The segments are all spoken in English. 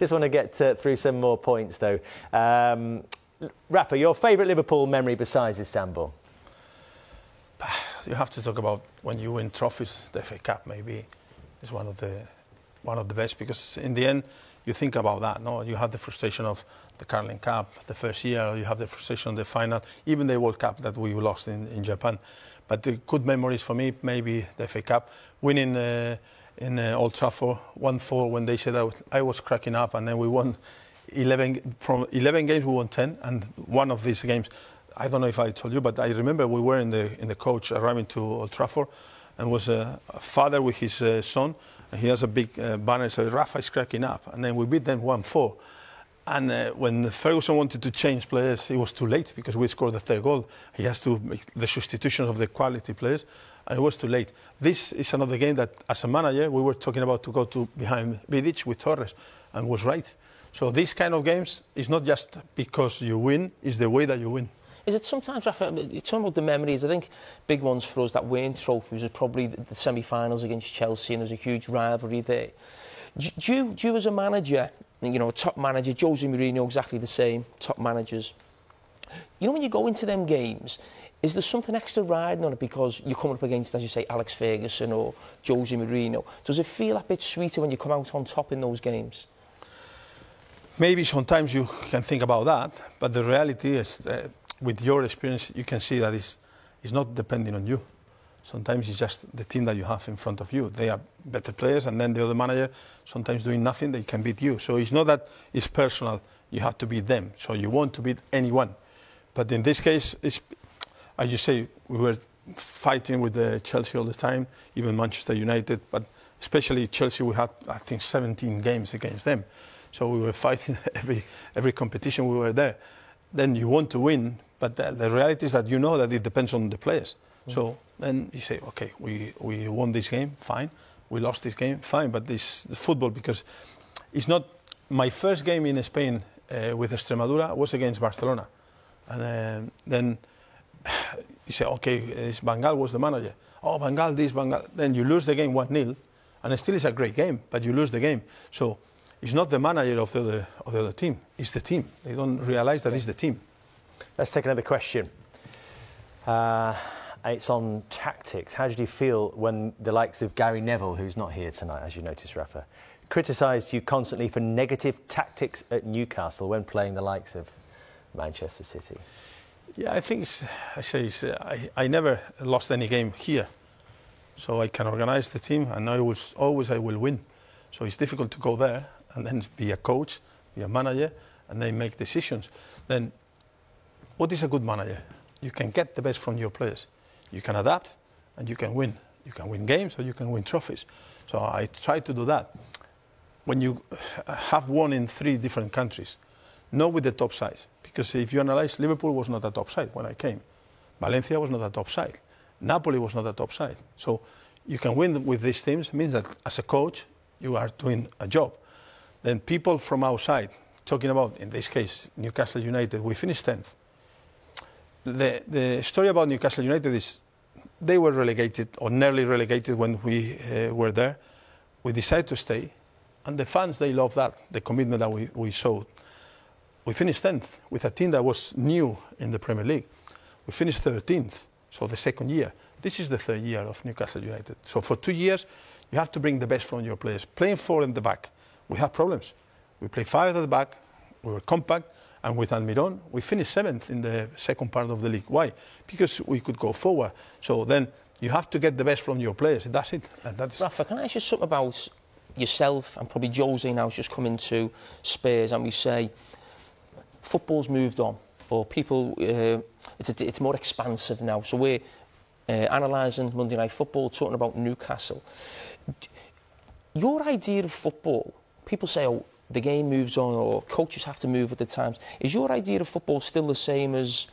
Just want to get uh, through some more points, though. Um, Rafa, your favourite Liverpool memory besides Istanbul? You have to talk about when you win trophies, the FA Cup maybe is one of the one of the best because in the end you think about that. No, you have the frustration of the Carling Cup, the first year. You have the frustration of the final, even the World Cup that we lost in, in Japan. But the good memories for me, maybe the FA Cup, winning. Uh, in uh, Old Trafford, 1-4 when they said I was, I was cracking up, and then we won 11 from 11 games we won 10, and one of these games, I don't know if I told you, but I remember we were in the in the coach arriving to Old Trafford, and was a, a father with his uh, son, and he has a big uh, banner so Rafa is cracking up, and then we beat them 1-4. And uh, when Ferguson wanted to change players, it was too late because we scored the third goal. He has to make the substitution of the quality players. It was too late. This is another game that, as a manager, we were talking about to go to behind Vidic with Torres, and was right. So these kind of games is not just because you win; it's the way that you win. Is it sometimes, Rafa, you're talking about the memories, I think big ones for us that weren't trophies was probably the semi-finals against Chelsea and there's a huge rivalry there. Do you, do you as a manager, you know, a top manager, Jose Mourinho exactly the same, top managers, you know when you go into them games, is there something extra riding on it because you're coming up against, as you say, Alex Ferguson or Jose Marino? Does it feel a bit sweeter when you come out on top in those games? Maybe sometimes you can think about that, but the reality is, with your experience, you can see that it's, it's not depending on you. Sometimes it's just the team that you have in front of you. They are better players, and then the other manager, sometimes doing nothing, they can beat you. So it's not that it's personal, you have to beat them. So you want to beat anyone. But in this case, it's, as you say, we were fighting with uh, Chelsea all the time, even Manchester United, but especially Chelsea, we had, I think, 17 games against them. So we were fighting every, every competition we were there. Then you want to win, but the, the reality is that you know that it depends on the players. Mm. So then you say, okay, we, we won this game, fine. We lost this game, fine. But this football, because it's not my first game in Spain uh, with Extremadura was against Barcelona. And uh, then you say, okay, it's Bangal was the manager. Oh, Bangal this, Bangal. Then you lose the game 1 0, and still it's a great game, but you lose the game. So it's not the manager of the other, of the other team, it's the team. They don't realise that it's the team. Let's take another question. Uh, it's on tactics. How did you feel when the likes of Gary Neville, who's not here tonight, as you noticed, Rafa, criticised you constantly for negative tactics at Newcastle when playing the likes of Manchester City? Yeah, I think it's, I say it's, I, I never lost any game here. So I can organize the team and I always, always I will win. So it's difficult to go there and then be a coach, be a manager, and then make decisions. Then what is a good manager? You can get the best from your players. You can adapt and you can win. You can win games or you can win trophies. So I try to do that. When you uh, have won in three different countries, not with the top sides, because if you analyze, Liverpool was not a top side when I came. Valencia was not a top side. Napoli was not a top side. So you can win with these teams means that as a coach, you are doing a job. Then people from outside talking about, in this case, Newcastle United, we finished 10th. The, the story about Newcastle United is they were relegated or nearly relegated when we uh, were there. We decided to stay, and the fans, they love that, the commitment that we, we showed we finished 10th with a team that was new in the Premier League. We finished 13th, so the second year. This is the third year of Newcastle United. So for two years, you have to bring the best from your players. Playing four in the back, we have problems. We play five at the back, we were compact, and with Almiron, we finished seventh in the second part of the league. Why? Because we could go forward. So then you have to get the best from your players. That's it. That's Rafa, can I ask you something about yourself and probably Jose now has just come into Spurs and we say football's moved on, or people, uh, it's, a, it's more expansive now. So we're uh, analysing Monday Night Football, talking about Newcastle. Your idea of football, people say, oh, the game moves on, or coaches have to move with the times. Is your idea of football still the same as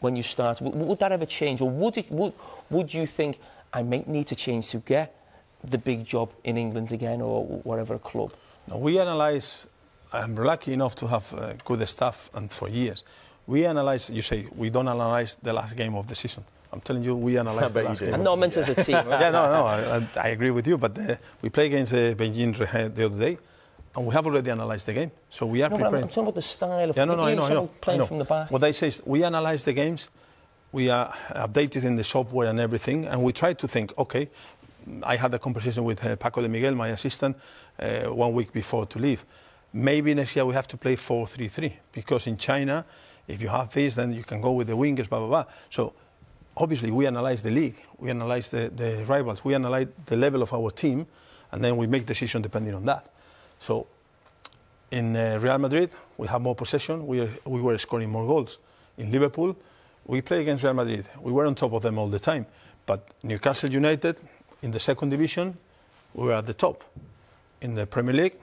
when you started? Would that ever change, or would it? Would, would you think I may need to change to get the big job in England again, or whatever club? No, we analyse I'm lucky enough to have uh, good staff and for years. We analyze, you say, we don't analyze the last game of the season. I'm telling you, we analyze the last game. I'm not meant as a team. Right? yeah, no, no, I, I, agree with you. But uh, we play against uh, Beijing uh, the other day, and we have already analyzed the game. So we are no, preparing. I'm, I'm, talking about the style of yeah, no, no, I know, know, playing from the back. What I say is, we analyze the games, we are updated in the software and everything, and we try to think, okay, I had a conversation with uh, Paco de Miguel, my assistant, uh, one week before to leave. Maybe next year we have to play 4-3-3 because in China, if you have this, then you can go with the wingers, blah, blah, blah. So obviously we analyze the league, we analyze the, the rivals, we analyze the level of our team, and then we make decisions depending on that. So in uh, Real Madrid, we have more possession, we, are, we were scoring more goals. In Liverpool, we play against Real Madrid. We were on top of them all the time. But Newcastle United, in the second division, we were at the top. In the Premier League,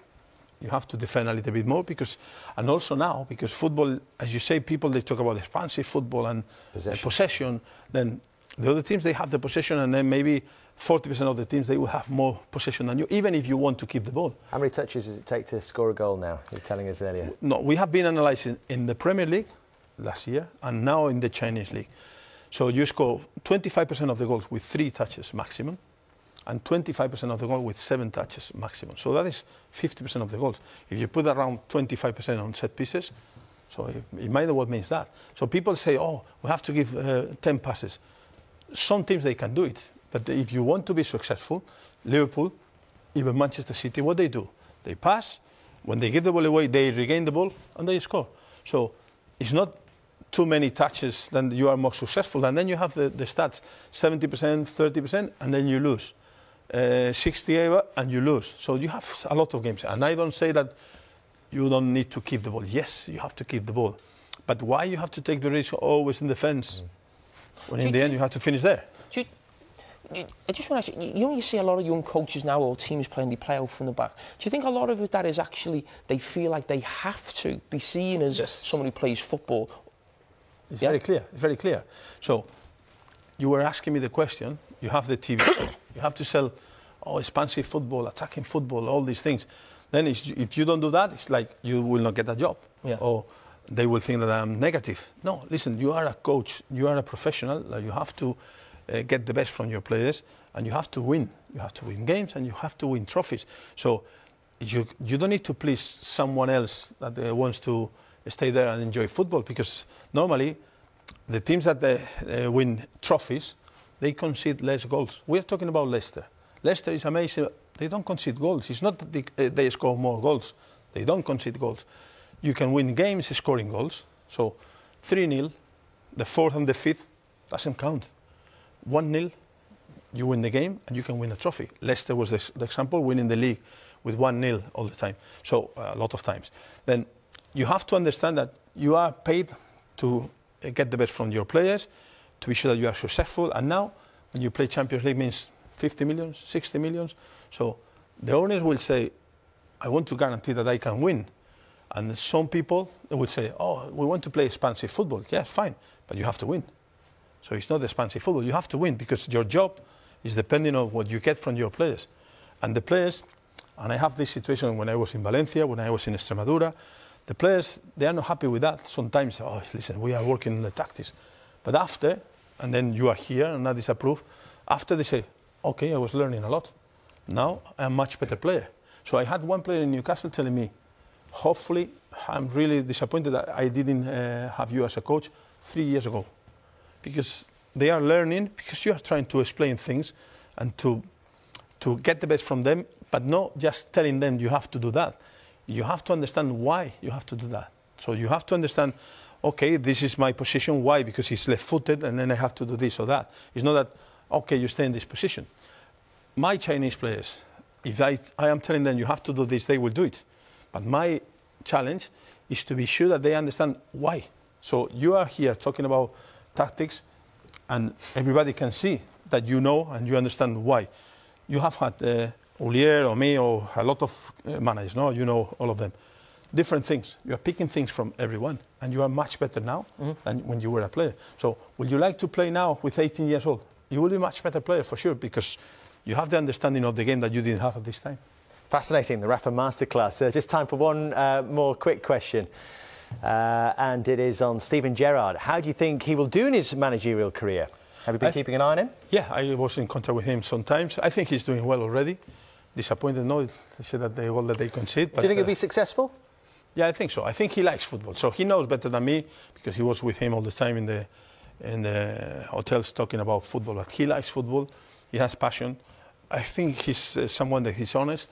you have to defend a little bit more because, and also now, because football, as you say, people they talk about expansive football and possession. possession. Then the other teams they have the possession, and then maybe 40% of the teams they will have more possession than you, even if you want to keep the ball. How many touches does it take to score a goal now? You're telling us earlier. No, we have been analysing in the Premier League last year and now in the Chinese League. So you score 25% of the goals with three touches maximum and 25% of the goal with seven touches maximum. So that is 50% of the goals. If you put around 25% on set pieces, so it, it what means that. So people say, oh, we have to give uh, 10 passes. Some teams they can do it, but if you want to be successful, Liverpool, even Manchester City, what they do? They pass. When they give the ball away, they regain the ball and they score. So it's not too many touches, then you are more successful. And then you have the, the stats 70%, 30%, and then you lose. Eh, 60 over and you lose. So you have a lot of games. And I don't say that you don't need to keep the ball. Yes, you have to keep the ball. But why you have to take the risk always in defence mm. when do in you, the end you have to finish there? do you, I just want to ask you, you know, you see a lot of young coaches now or teams playing, they play out from the back. Do you think a lot of that is actually they feel like they have to be seen as yes. someone who plays football? It's yeah? very clear. It's very clear. So you were asking me the question you have the TV, you have to sell, oh, expansive football, attacking football, all these things. Then if you don't do that, it's like you will not get a job. Yeah. Or they will think that I'm negative. No, listen, you are a coach, you are a professional, like you have to uh, get the best from your players and you have to win. You have to win games and you have to win trophies. So you, you don't need to please someone else that uh, wants to stay there and enjoy football because normally the teams that uh, uh win trophies they concede less goals. We're talking about Leicester. Leicester is amazing. They don't concede goals. It's not that they, uh, they score more goals. They don't concede goals. You can win games scoring goals. So 3 0, the fourth and the fifth doesn't count. 1 0, you win the game and you can win a trophy. Leicester was the, the example, winning the league with 1 0 all the time. So uh, a lot of times. Then you have to understand that you are paid to uh, get the best from your players to be sure that you are successful. And now, when you play Champions League, means 50 million, 60 millions. So the owners will say, I want to guarantee that I can win. And some people would say, oh, we want to play expansive football. Yes, fine, but you have to win. So it's not expansive football. You have to win because your job is depending on what you get from your players. And the players, and I have this situation when I was in Valencia, when I was in Extremadura, the players, they are not happy with that. Sometimes, oh, listen, we are working on the tactics. But after, and then you are here and that is approved, after they say, okay, I was learning a lot. Now I'm a much better player. So I had one player in Newcastle telling me, hopefully, I'm really disappointed that I didn't uh, have you as a coach three years ago. Because they are learning, because you are trying to explain things and to, to get the best from them, but not just telling them you have to do that. You have to understand why you have to do that. So you have to understand okay, this is my position. Why? Because he's left-footed, and then I have to do this or that. It's not that, okay, you stay in this position. My Chinese players, if I, I am telling them you have to do this, they will do it. But my challenge is to be sure that they understand why. So you are here talking about tactics, and everybody can see that you know and you understand why. You have had uh, Ulier or me or a lot of uh, managers, no? You know all of them different things. You are picking things from everyone, and you are much better now mm. than when you were a player. So, would you like to play now with 18 years old? You will be a much better player for sure because you have the understanding of the game that you didn't have at this time. Fascinating, the Rafa Masterclass. Uh, just time for one uh, more quick question. Uh, and it is on Steven Gerrard. How do you think he will do in his managerial career? Have you been keeping an eye on him? Yeah, I was in contact with him sometimes. I think he's doing well already. Disappointed, no, they said that they all that they concede. do you think he'll uh, be successful? Yeah, I think so. I think he likes football, so he knows better than me because he was with him all the time in the in the hotels talking about football. But he likes football. He has passion. I think he's uh, someone that he's honest.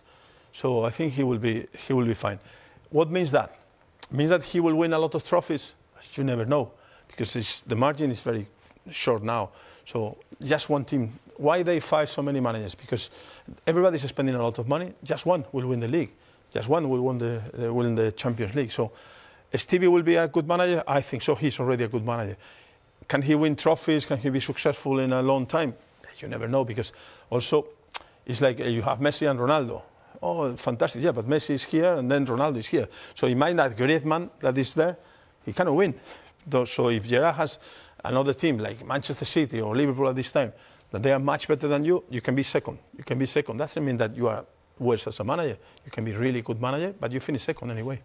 So I think he will be he will be fine. What means that? It means that he will win a lot of trophies. You never know because the margin is very short now. So just one team. Why they fire so many managers? Because everybody's spending a lot of money. Just one will win the league just one will win the, win the Champions League. So uh, Stevie will be a good manager? I think so. He's already a good manager. Can he win trophies? Can he be successful in a long time? You never know because also it's like uh, you have Messi and Ronaldo. Oh, fantastic. Yeah, but Messi is here and then Ronaldo is here. So imagine that great man that is there, he cannot win. So if Gerard has another team like Manchester City or Liverpool at this time, that they are much better than you, you can be second. You can be second. That Doesn't mean that you are worse as a manager. You can be really good manager, but you finish second anyway.